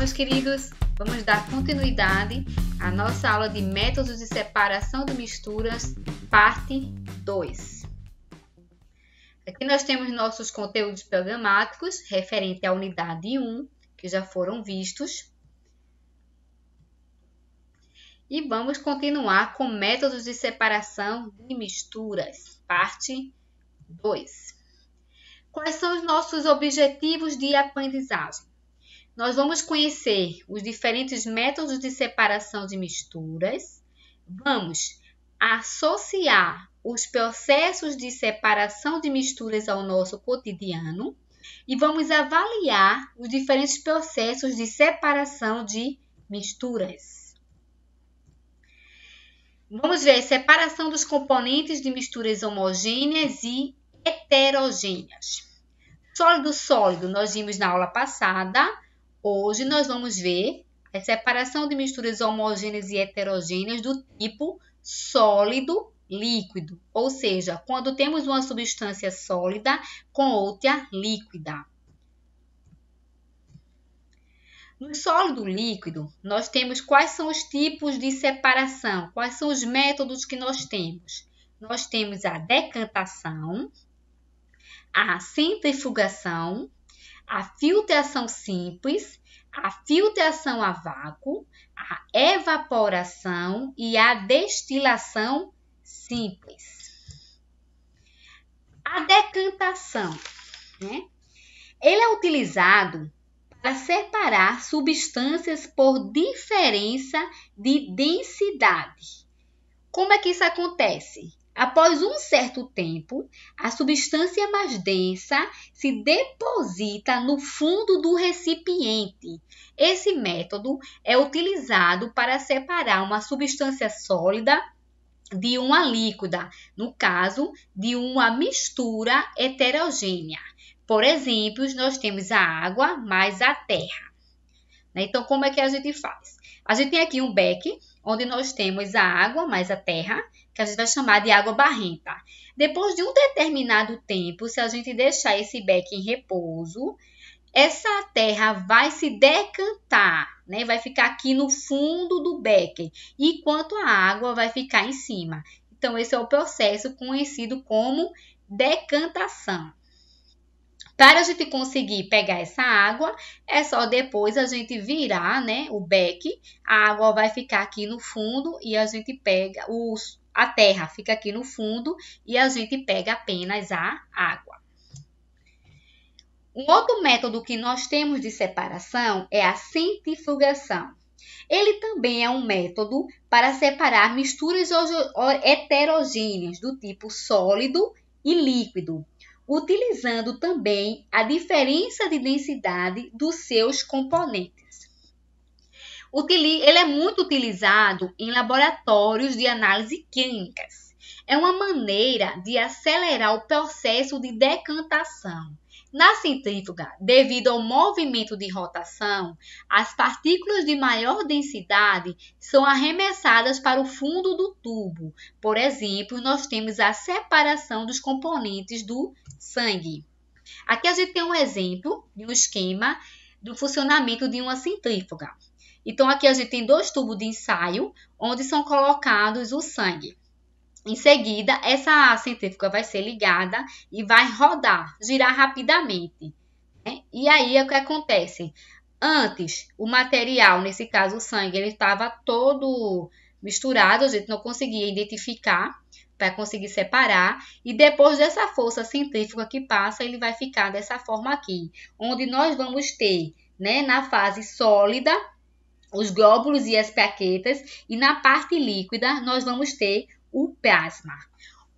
meus queridos! Vamos dar continuidade à nossa aula de métodos de separação de misturas, parte 2. Aqui nós temos nossos conteúdos programáticos referente à unidade 1, que já foram vistos. E vamos continuar com métodos de separação de misturas, parte 2. Quais são os nossos objetivos de aprendizagem? nós vamos conhecer os diferentes métodos de separação de misturas, vamos associar os processos de separação de misturas ao nosso cotidiano e vamos avaliar os diferentes processos de separação de misturas. Vamos ver a separação dos componentes de misturas homogêneas e heterogêneas. Sólido-sólido, nós vimos na aula passada Hoje nós vamos ver a separação de misturas homogêneas e heterogêneas do tipo sólido líquido, ou seja, quando temos uma substância sólida com outra líquida. No sólido líquido, nós temos quais são os tipos de separação, quais são os métodos que nós temos. Nós temos a decantação, a centrifugação, a filtração simples, a filtração a vácuo, a evaporação e a destilação simples. A decantação, né? Ele é utilizado para separar substâncias por diferença de densidade. Como é que isso acontece? Após um certo tempo, a substância mais densa se deposita no fundo do recipiente. Esse método é utilizado para separar uma substância sólida de uma líquida, no caso de uma mistura heterogênea. Por exemplo, nós temos a água mais a terra. Né? Então, como é que a gente faz? A gente tem aqui um beck onde nós temos a água mais a terra que a gente vai chamar de água barrenta. Depois de um determinado tempo, se a gente deixar esse beck em repouso, essa terra vai se decantar, né? Vai ficar aqui no fundo do beck, enquanto a água vai ficar em cima. Então, esse é o processo conhecido como decantação. Para a gente conseguir pegar essa água, é só depois a gente virar, né, o beck. A água vai ficar aqui no fundo e a gente pega os a terra fica aqui no fundo e a gente pega apenas a água. Um outro método que nós temos de separação é a centrifugação. Ele também é um método para separar misturas heterogêneas do tipo sólido e líquido, utilizando também a diferença de densidade dos seus componentes ele é muito utilizado em laboratórios de análise químicas. É uma maneira de acelerar o processo de decantação. Na centrífuga, devido ao movimento de rotação, as partículas de maior densidade são arremessadas para o fundo do tubo. Por exemplo, nós temos a separação dos componentes do sangue. Aqui a gente tem um exemplo de um esquema do funcionamento de uma centrífuga. Então, aqui a gente tem dois tubos de ensaio, onde são colocados o sangue. Em seguida, essa centrífuga vai ser ligada e vai rodar, girar rapidamente. Né? E aí, é o que acontece? Antes, o material, nesse caso o sangue, ele estava todo misturado, a gente não conseguia identificar para conseguir separar. E depois dessa força centrífuga que passa, ele vai ficar dessa forma aqui, onde nós vamos ter, né, na fase sólida, os glóbulos e as plaquetas, e na parte líquida nós vamos ter o plasma.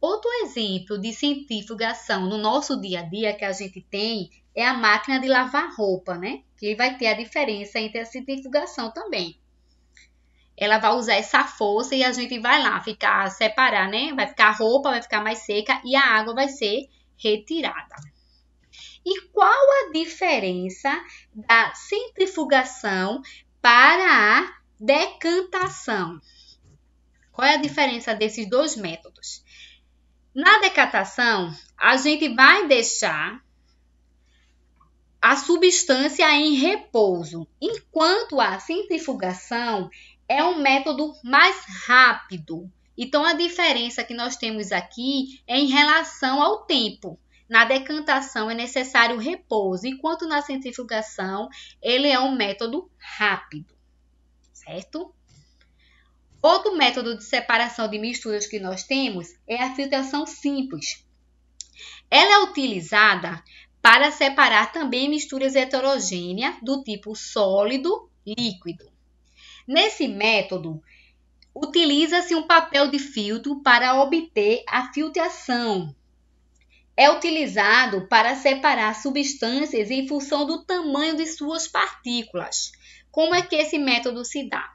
Outro exemplo de centrifugação no nosso dia a dia que a gente tem é a máquina de lavar roupa, né? Que vai ter a diferença entre a centrifugação também ela vai usar essa força e a gente vai lá ficar separar, né? Vai ficar a roupa, vai ficar mais seca e a água vai ser retirada. E qual a diferença da centrifugação para a decantação? Qual é a diferença desses dois métodos? Na decantação, a gente vai deixar a substância em repouso, enquanto a centrifugação é um método mais rápido. Então, a diferença que nós temos aqui é em relação ao tempo. Na decantação é necessário repouso, enquanto na centrifugação ele é um método rápido, certo? Outro método de separação de misturas que nós temos é a filtração simples. Ela é utilizada para separar também misturas heterogêneas do tipo sólido-líquido. Nesse método, utiliza-se um papel de filtro para obter a filtração. É utilizado para separar substâncias em função do tamanho de suas partículas. Como é que esse método se dá?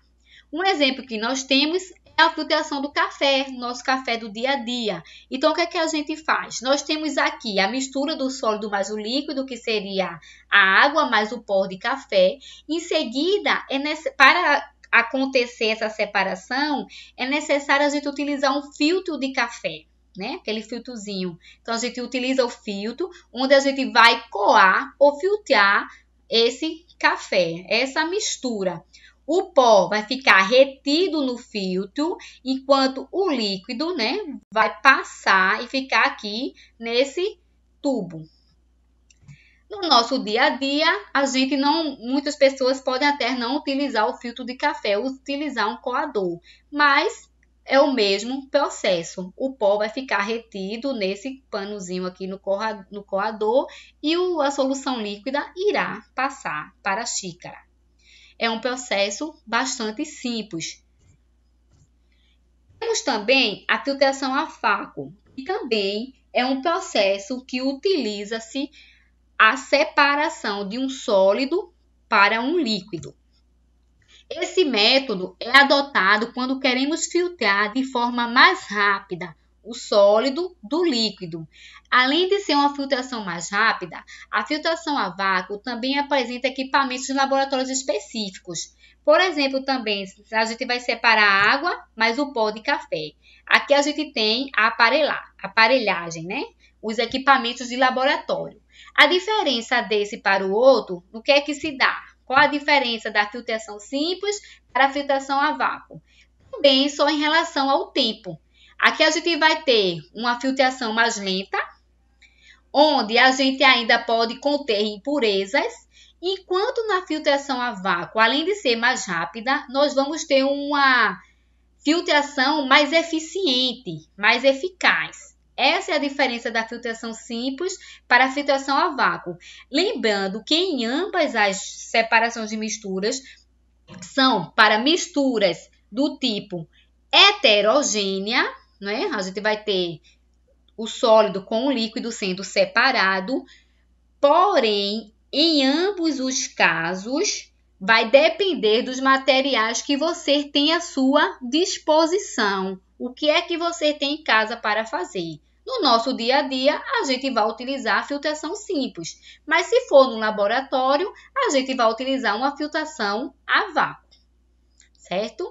Um exemplo que nós temos é a filtração do café, nosso café do dia a dia. Então, o que é que a gente faz? Nós temos aqui a mistura do sólido mais o líquido, que seria a água mais o pó de café. Em seguida, é nesse, para acontecer essa separação, é necessário a gente utilizar um filtro de café, né? Aquele filtrozinho. Então a gente utiliza o filtro, onde a gente vai coar ou filtrar esse café, essa mistura. O pó vai ficar retido no filtro, enquanto o líquido, né, vai passar e ficar aqui nesse tubo, no nosso dia a dia, a gente não, muitas pessoas podem até não utilizar o filtro de café, utilizar um coador, mas é o mesmo processo. O pó vai ficar retido nesse panozinho aqui no, corra, no coador e o, a solução líquida irá passar para a xícara. É um processo bastante simples. Temos também a filtração a faco que também é um processo que utiliza-se a separação de um sólido para um líquido. Esse método é adotado quando queremos filtrar de forma mais rápida o sólido do líquido. Além de ser uma filtração mais rápida, a filtração a vácuo também apresenta equipamentos de laboratórios específicos. Por exemplo, também a gente vai separar água, mais o pó de café. Aqui a gente tem a aparelhar, aparelhagem, né? Os equipamentos de laboratório. A diferença desse para o outro, no que é que se dá? Qual a diferença da filtração simples para a filtração a vácuo? Também só em relação ao tempo. Aqui a gente vai ter uma filtração mais lenta, onde a gente ainda pode conter impurezas, enquanto na filtração a vácuo, além de ser mais rápida, nós vamos ter uma filtração mais eficiente, mais eficaz. Essa é a diferença da filtração simples para a filtração a vácuo. Lembrando que em ambas as separações de misturas são para misturas do tipo heterogênea, né? A gente vai ter o sólido com o líquido sendo separado, porém, em ambos os casos, vai depender dos materiais que você tem à sua disposição. O que é que você tem em casa para fazer? No nosso dia a dia, a gente vai utilizar a filtração simples, mas se for no laboratório, a gente vai utilizar uma filtração a vácuo, certo?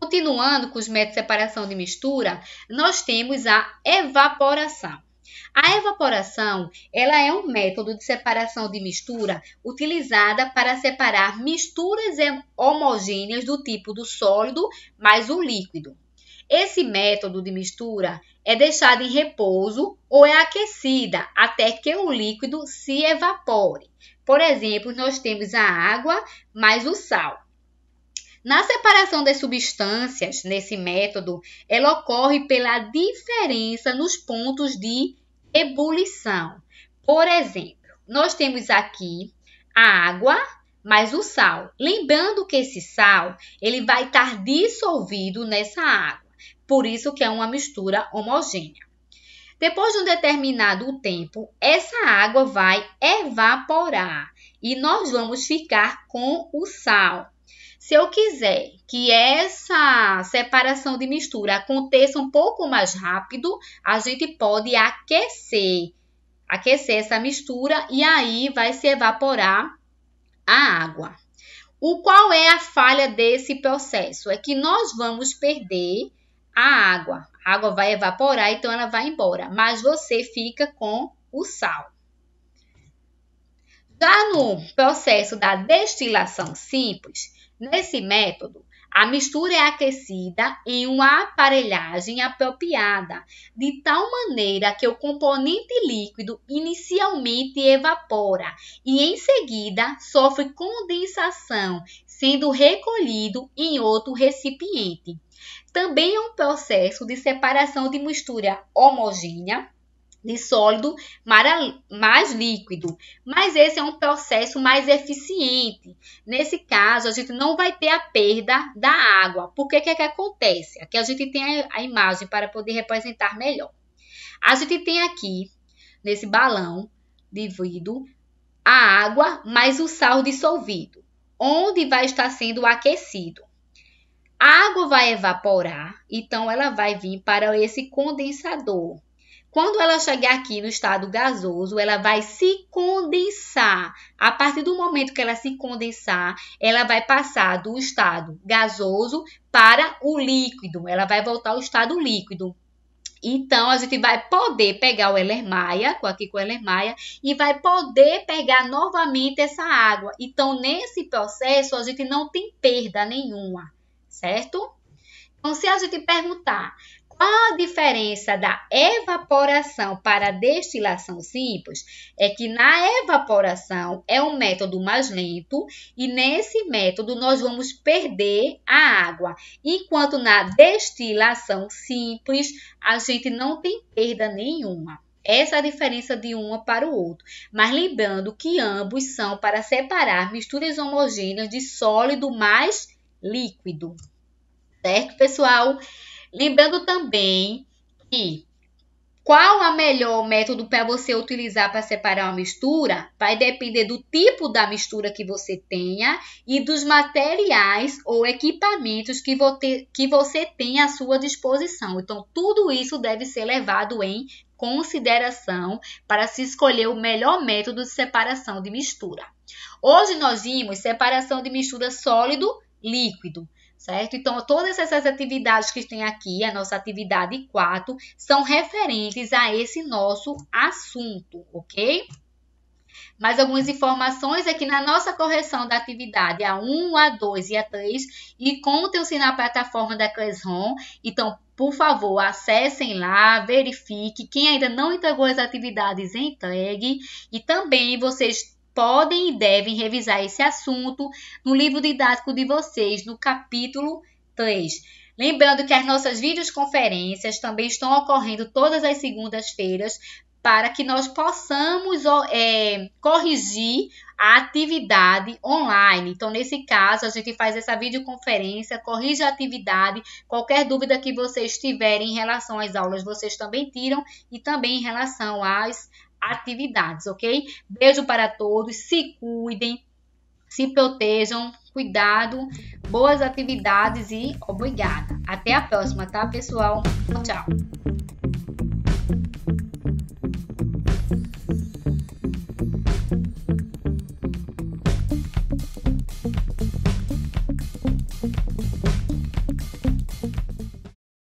Continuando com os métodos de separação de mistura, nós temos a evaporação. A evaporação, ela é um método de separação de mistura utilizada para separar misturas homogêneas do tipo do sólido mais o líquido. Esse método de mistura é deixada em repouso ou é aquecida até que o líquido se evapore. Por exemplo, nós temos a água mais o sal. Na separação das substâncias, nesse método, ela ocorre pela diferença nos pontos de ebulição. Por exemplo, nós temos aqui a água mais o sal. Lembrando que esse sal, ele vai estar dissolvido nessa água por isso que é uma mistura homogênea. Depois de um determinado tempo, essa água vai evaporar e nós vamos ficar com o sal. Se eu quiser que essa separação de mistura aconteça um pouco mais rápido, a gente pode aquecer, aquecer essa mistura e aí vai se evaporar a água. O qual é a falha desse processo? É que nós vamos perder a água. A água vai evaporar, então ela vai embora, mas você fica com o sal. Já no processo da destilação simples, nesse método, a mistura é aquecida em uma aparelhagem apropriada, de tal maneira que o componente líquido inicialmente evapora e em seguida sofre condensação, sendo recolhido em outro recipiente. Também é um processo de separação de mistura homogênea de sólido mais líquido, mas esse é um processo mais eficiente. Nesse caso, a gente não vai ter a perda da água. Por que que, é que acontece? Aqui a gente tem a imagem para poder representar melhor. A gente tem aqui, nesse balão de vidro, a água mais o sal dissolvido onde vai estar sendo aquecido. A água vai evaporar, então ela vai vir para esse condensador. Quando ela chegar aqui no estado gasoso, ela vai se condensar. A partir do momento que ela se condensar, ela vai passar do estado gasoso para o líquido. Ela vai voltar ao estado líquido. Então, a gente vai poder pegar o Elermaia, aqui com o Elermaia, e vai poder pegar novamente essa água. Então, nesse processo, a gente não tem perda nenhuma, certo? Então, se a gente perguntar, a diferença da evaporação para a destilação simples é que na evaporação é um método mais lento e nesse método nós vamos perder a água, enquanto na destilação simples a gente não tem perda nenhuma. Essa é a diferença de uma para o outro. Mas lembrando que ambos são para separar misturas homogêneas de sólido mais líquido. Certo, pessoal? Lembrando também que qual a melhor método para você utilizar para separar uma mistura vai depender do tipo da mistura que você tenha e dos materiais ou equipamentos que, que você tem à sua disposição. Então, tudo isso deve ser levado em consideração para se escolher o melhor método de separação de mistura. Hoje nós vimos separação de mistura sólido-líquido certo? Então, todas essas atividades que tem aqui, a nossa atividade 4, são referentes a esse nosso assunto, ok? mais algumas informações aqui na nossa correção da atividade A1, A2 e A3 encontram-se na plataforma da Classroom. Então, por favor, acessem lá, verifique. Quem ainda não entregou as atividades, entregue. E também vocês podem e devem revisar esse assunto no livro didático de vocês, no capítulo 3. Lembrando que as nossas videoconferências também estão ocorrendo todas as segundas-feiras para que nós possamos é, corrigir a atividade online. Então, nesse caso, a gente faz essa videoconferência, corrige a atividade. Qualquer dúvida que vocês tiverem em relação às aulas, vocês também tiram e também em relação às atividades, ok? Beijo para todos, se cuidem, se protejam, cuidado, boas atividades e obrigada. Até a próxima, tá, pessoal? Tchau, tchau.